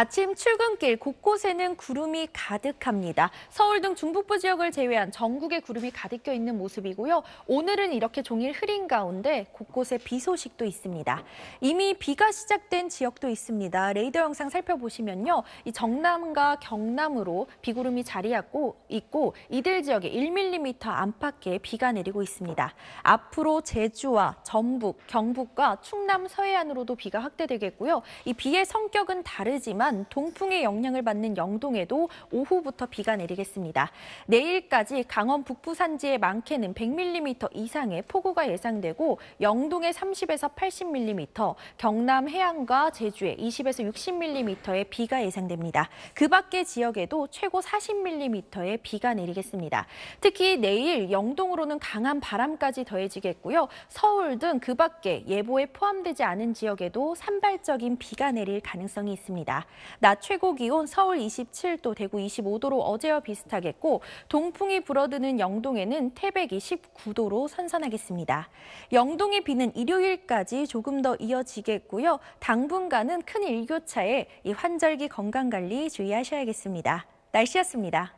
아침 출근길 곳곳에는 구름이 가득합니다. 서울 등 중북부 지역을 제외한 전국에 구름이 가득 껴 있는 모습이고요. 오늘은 이렇게 종일 흐린 가운데 곳곳에 비 소식도 있습니다. 이미 비가 시작된 지역도 있습니다. 레이더 영상 살펴보시면요. 이 정남과 경남으로 비구름이 자리하고 있고 이들 지역에 1mm 안팎의 비가 내리고 있습니다. 앞으로 제주와 전북, 경북과 충남 서해안으로도 비가 확대되겠고요. 이 비의 성격은 다르지만 있지만 동풍의 영향을 받는 영동에도 오후부터 비가 내리겠습니다. 내일까지 강원 북부 산지에 많게는 100mm 이상의 폭우가 예상되고 영동에 30에서 80mm, 경남 해안과 제주에 20에서 60mm의 비가 예상됩니다. 그 밖의 지역에도 최고 40mm의 비가 내리겠습니다. 특히 내일 영동으로는 강한 바람까지 더해지겠고요. 서울 등 그 밖에 예보에 포함되지 않은 지역에도 산발적인 비가 내릴 가능성이 있습니다. 낮 최고 기온 서울 27도, 대구 25도로 어제와 비슷하겠고 동풍이 불어드는 영동에는 태백이 19도로 선선하겠습니다. 영동의 비는 일요일까지 조금 더 이어지겠고요. 당분간은 큰 일교차에 이 환절기 건강관리 주의하셔야겠습니다. 날씨였습니다.